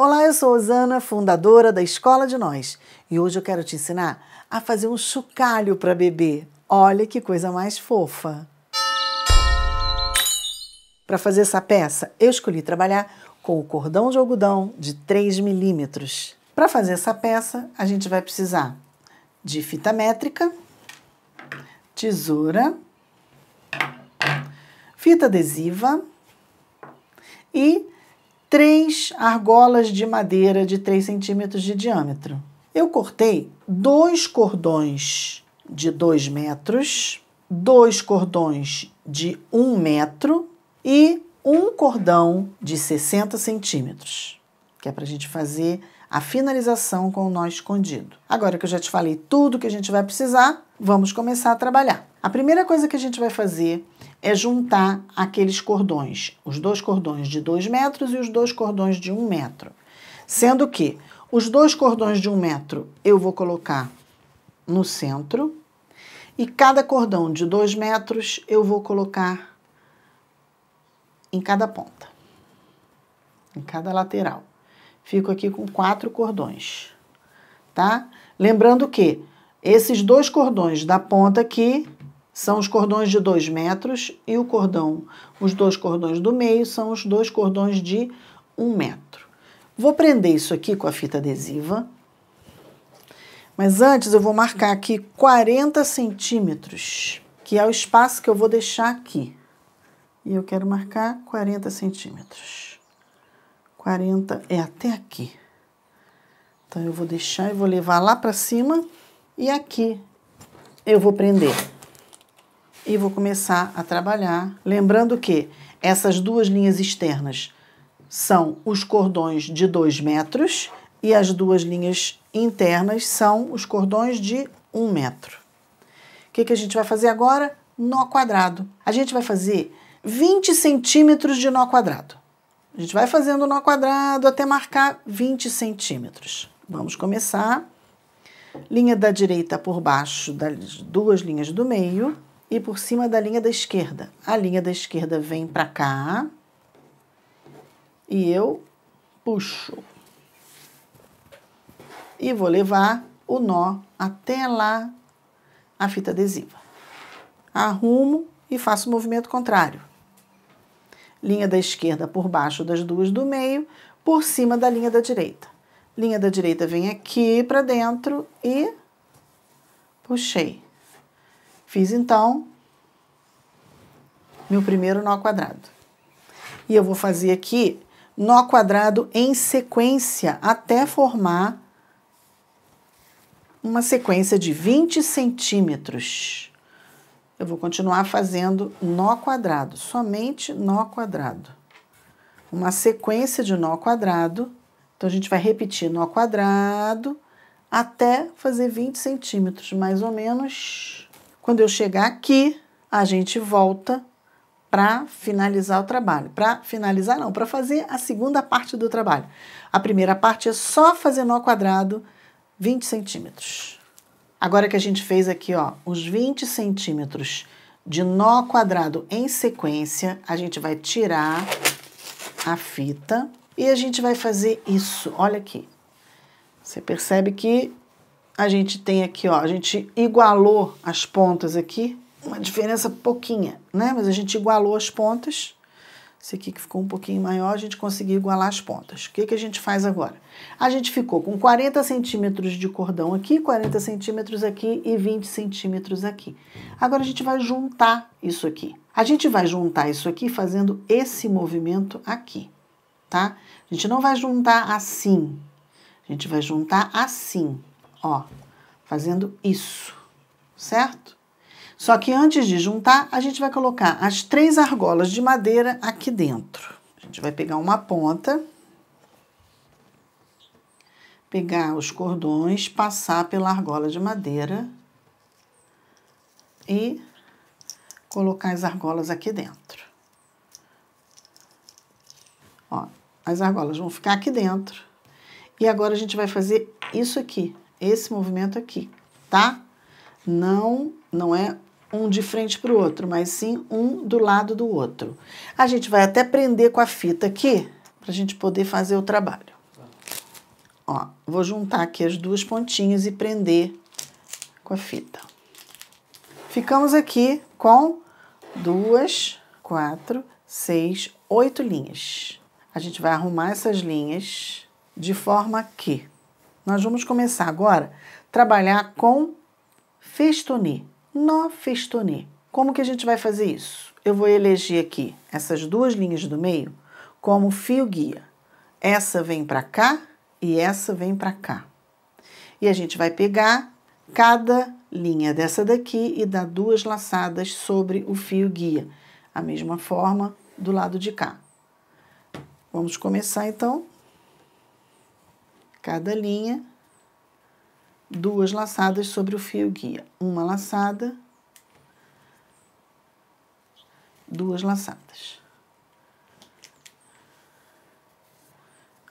Olá, eu sou a Osana, fundadora da Escola de Nós, e hoje eu quero te ensinar a fazer um chocalho para bebê. Olha que coisa mais fofa! Para fazer essa peça, eu escolhi trabalhar com o cordão de algodão de 3 milímetros. Para fazer essa peça, a gente vai precisar de fita métrica, tesoura, fita adesiva e três argolas de madeira de 3 centímetros de diâmetro. Eu cortei dois cordões de 2 metros, dois cordões de 1 um metro e um cordão de 60 centímetros, que é para a gente fazer a finalização com o nó escondido. Agora que eu já te falei tudo que a gente vai precisar, vamos começar a trabalhar. A primeira coisa que a gente vai fazer é juntar aqueles cordões, os dois cordões de 2 metros e os dois cordões de 1 um metro. Sendo que os dois cordões de 1 um metro eu vou colocar no centro e cada cordão de 2 metros eu vou colocar em cada ponta, em cada lateral. Fico aqui com quatro cordões, tá? Lembrando que esses dois cordões da ponta aqui são os cordões de 2 metros e o cordão, os dois cordões do meio são os dois cordões de 1 um metro. Vou prender isso aqui com a fita adesiva, mas antes eu vou marcar aqui 40 centímetros, que é o espaço que eu vou deixar aqui. E eu quero marcar 40 centímetros. 40 é até aqui. Então eu vou deixar e vou levar lá para cima e aqui eu vou prender e vou começar a trabalhar. Lembrando que essas duas linhas externas são os cordões de 2 metros e as duas linhas internas são os cordões de 1 um metro. O que, que a gente vai fazer agora? Nó quadrado. A gente vai fazer 20 centímetros de nó quadrado. A gente vai fazendo nó quadrado até marcar 20 centímetros. Vamos começar. Linha da direita por baixo das duas linhas do meio e por cima da linha da esquerda. A linha da esquerda vem para cá e eu puxo. E vou levar o nó até lá a fita adesiva. Arrumo e faço o movimento contrário. Linha da esquerda por baixo das duas do meio, por cima da linha da direita. Linha da direita vem aqui para dentro e puxei. Fiz então meu primeiro nó quadrado. E eu vou fazer aqui nó quadrado em sequência até formar uma sequência de 20 centímetros. Eu vou continuar fazendo nó quadrado, somente nó quadrado. Uma sequência de nó quadrado. Então, a gente vai repetir nó quadrado até fazer 20 centímetros, mais ou menos. Quando eu chegar aqui, a gente volta para finalizar o trabalho. Para finalizar, não, para fazer a segunda parte do trabalho. A primeira parte é só fazer nó quadrado 20 centímetros. Agora que a gente fez aqui, ó, os 20 centímetros de nó quadrado em sequência, a gente vai tirar a fita e a gente vai fazer isso. Olha aqui. Você percebe que a gente tem aqui, ó, a gente igualou as pontas aqui, uma diferença pouquinha, né? Mas a gente igualou as pontas. Esse aqui que ficou um pouquinho maior, a gente conseguiu igualar as pontas. O que, que a gente faz agora? A gente ficou com 40 centímetros de cordão aqui, 40 centímetros aqui e 20 centímetros aqui. Agora a gente vai juntar isso aqui. A gente vai juntar isso aqui fazendo esse movimento aqui, tá? A gente não vai juntar assim, a gente vai juntar assim ó, fazendo isso, certo? Só que antes de juntar, a gente vai colocar as três argolas de madeira aqui dentro. A gente vai pegar uma ponta, pegar os cordões, passar pela argola de madeira e colocar as argolas aqui dentro. Ó, as argolas vão ficar aqui dentro. E agora a gente vai fazer isso aqui esse movimento aqui, tá? Não, não é um de frente para o outro, mas sim um do lado do outro. A gente vai até prender com a fita aqui, para a gente poder fazer o trabalho. Ó, vou juntar aqui as duas pontinhas e prender com a fita. Ficamos aqui com duas, quatro, seis, oito linhas. A gente vai arrumar essas linhas de forma que nós vamos começar agora a trabalhar com festonê, nó festonê. Como que a gente vai fazer isso? Eu vou eleger aqui essas duas linhas do meio como fio guia. Essa vem para cá e essa vem para cá. E a gente vai pegar cada linha dessa daqui e dar duas laçadas sobre o fio guia. A mesma forma do lado de cá. Vamos começar então cada linha, duas laçadas sobre o fio guia, uma laçada, duas laçadas.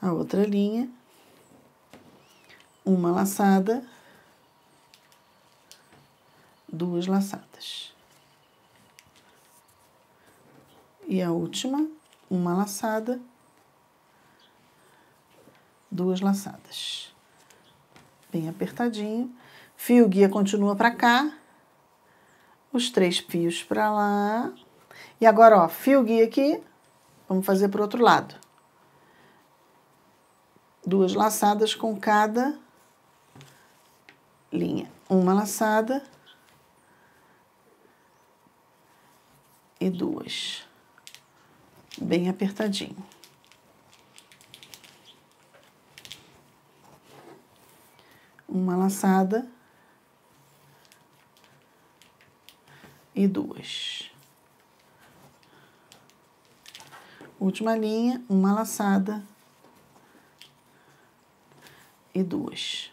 A outra linha, uma laçada, duas laçadas. E a última, uma laçada, duas laçadas. Bem apertadinho. Fio guia continua para cá. Os três fios para lá. E agora, ó, fio guia aqui, vamos fazer para o outro lado. Duas laçadas com cada linha. Uma laçada e duas. Bem apertadinho. uma laçada e duas. Última linha, uma laçada e duas.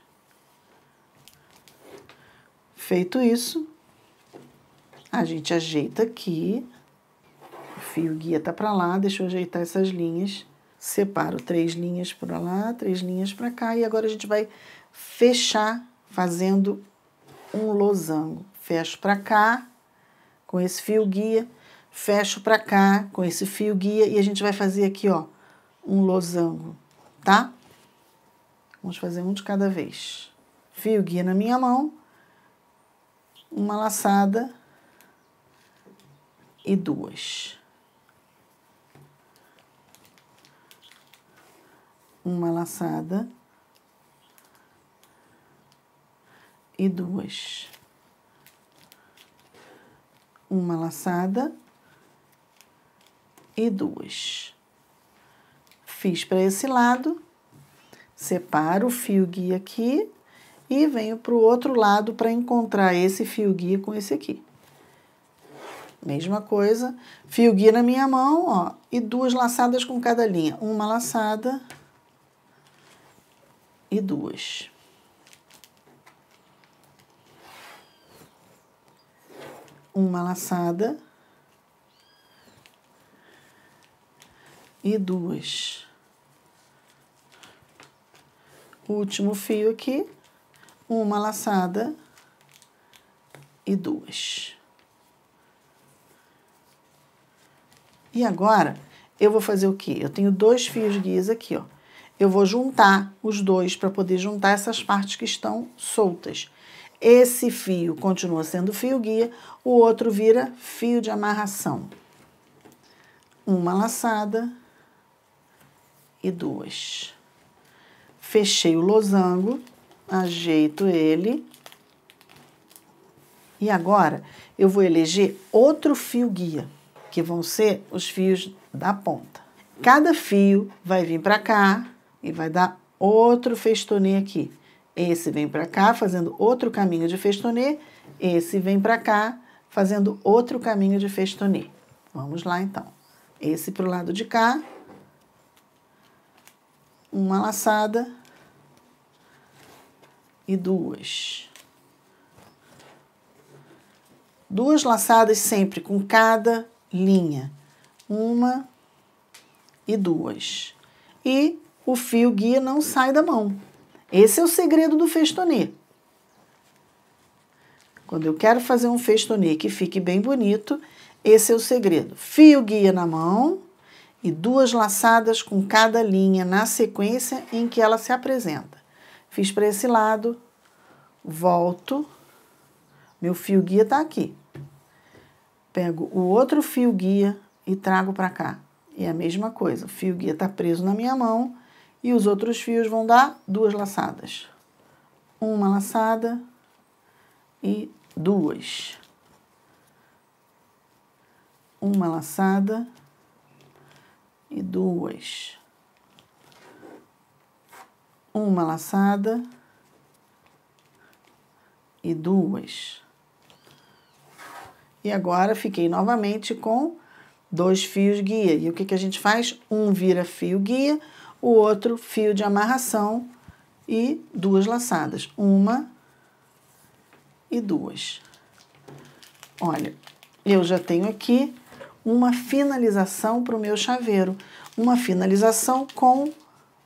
Feito isso, a gente ajeita aqui, o fio guia tá para lá, deixa eu ajeitar essas linhas separo três linhas para lá, três linhas para cá, e agora a gente vai fechar fazendo um losango. Fecho para cá com esse fio guia, fecho para cá com esse fio guia, e a gente vai fazer aqui, ó, um losango, tá? Vamos fazer um de cada vez. Fio guia na minha mão, uma laçada e duas. uma laçada e duas. Uma laçada e duas. Fiz para esse lado, separo o fio guia aqui e venho para o outro lado para encontrar esse fio guia com esse aqui. Mesma coisa, fio guia na minha mão, ó, e duas laçadas com cada linha. Uma laçada e duas. Uma laçada e duas. Último fio aqui, uma laçada e duas. E agora, eu vou fazer o quê? Eu tenho dois fios guias aqui, ó. Eu vou juntar os dois para poder juntar essas partes que estão soltas. Esse fio continua sendo fio guia, o outro vira fio de amarração. Uma laçada e duas. Fechei o losango, ajeito ele. E agora eu vou eleger outro fio guia, que vão ser os fios da ponta. Cada fio vai vir para cá, e vai dar outro festonê aqui. Esse vem para cá fazendo outro caminho de festonê, esse vem para cá fazendo outro caminho de festonê. Vamos lá então. Esse para o lado de cá, uma laçada e duas. Duas laçadas sempre com cada linha, uma e duas. E o fio guia não sai da mão. Esse é o segredo do festonê. Quando eu quero fazer um festonê que fique bem bonito, esse é o segredo. Fio guia na mão e duas laçadas com cada linha na sequência em que ela se apresenta. Fiz para esse lado, volto, meu fio guia está aqui. Pego o outro fio guia e trago para cá. E a mesma coisa, o fio guia está preso na minha mão e os outros fios vão dar duas laçadas. Uma laçada e duas. Uma laçada e duas. Uma laçada e duas. E agora fiquei novamente com dois fios guia. E o que, que a gente faz? Um vira fio guia, o outro fio de amarração e duas laçadas, uma e duas. Olha, eu já tenho aqui uma finalização para o meu chaveiro, uma finalização com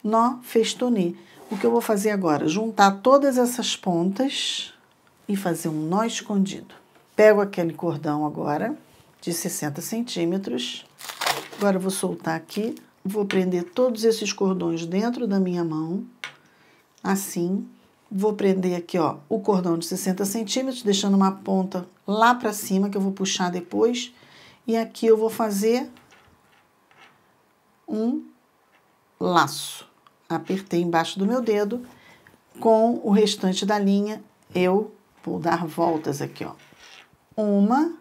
nó festoni. O que eu vou fazer agora? Juntar todas essas pontas e fazer um nó escondido. Pego aquele cordão agora de 60 centímetros, agora eu vou soltar aqui vou prender todos esses cordões dentro da minha mão, assim. Vou prender aqui, ó, o cordão de 60 centímetros, deixando uma ponta lá pra cima, que eu vou puxar depois. E aqui eu vou fazer um laço. Apertei embaixo do meu dedo, com o restante da linha, eu vou dar voltas aqui, ó. Uma,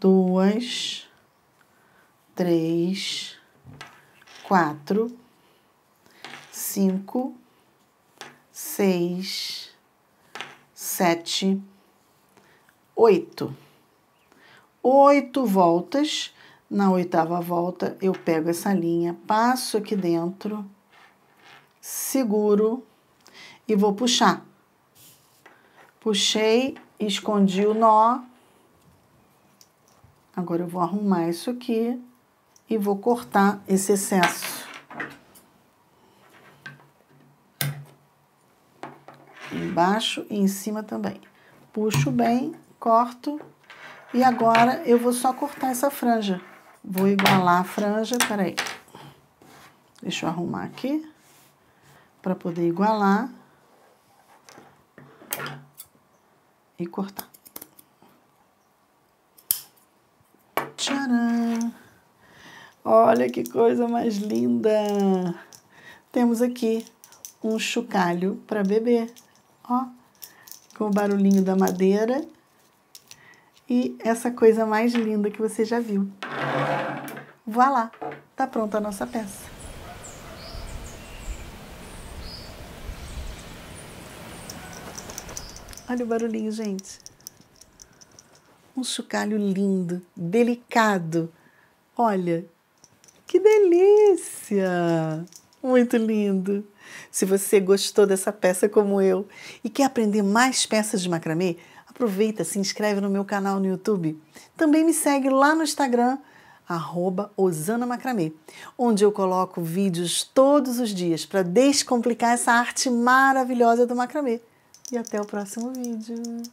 duas, três, quatro, cinco, seis, sete, oito. Oito voltas. Na oitava volta, eu pego essa linha, passo aqui dentro, seguro e vou puxar. Puxei, escondi o nó. Agora eu vou arrumar isso aqui e vou cortar esse excesso. Embaixo e em cima também. Puxo bem, corto e agora eu vou só cortar essa franja. Vou igualar a franja, peraí. Deixa eu arrumar aqui para poder igualar e cortar. Tcharam! Olha que coisa mais linda! Temos aqui um chocalho para beber, ó, com o barulhinho da madeira e essa coisa mais linda que você já viu. Vá lá, tá pronta a nossa peça. Olha o barulhinho, gente. Um chocalho lindo, delicado. Olha, que delícia! Muito lindo! Se você gostou dessa peça como eu e quer aprender mais peças de macramê, aproveita, se inscreve no meu canal no YouTube. Também me segue lá no Instagram, arroba Osana onde eu coloco vídeos todos os dias para descomplicar essa arte maravilhosa do macramê. E até o próximo vídeo!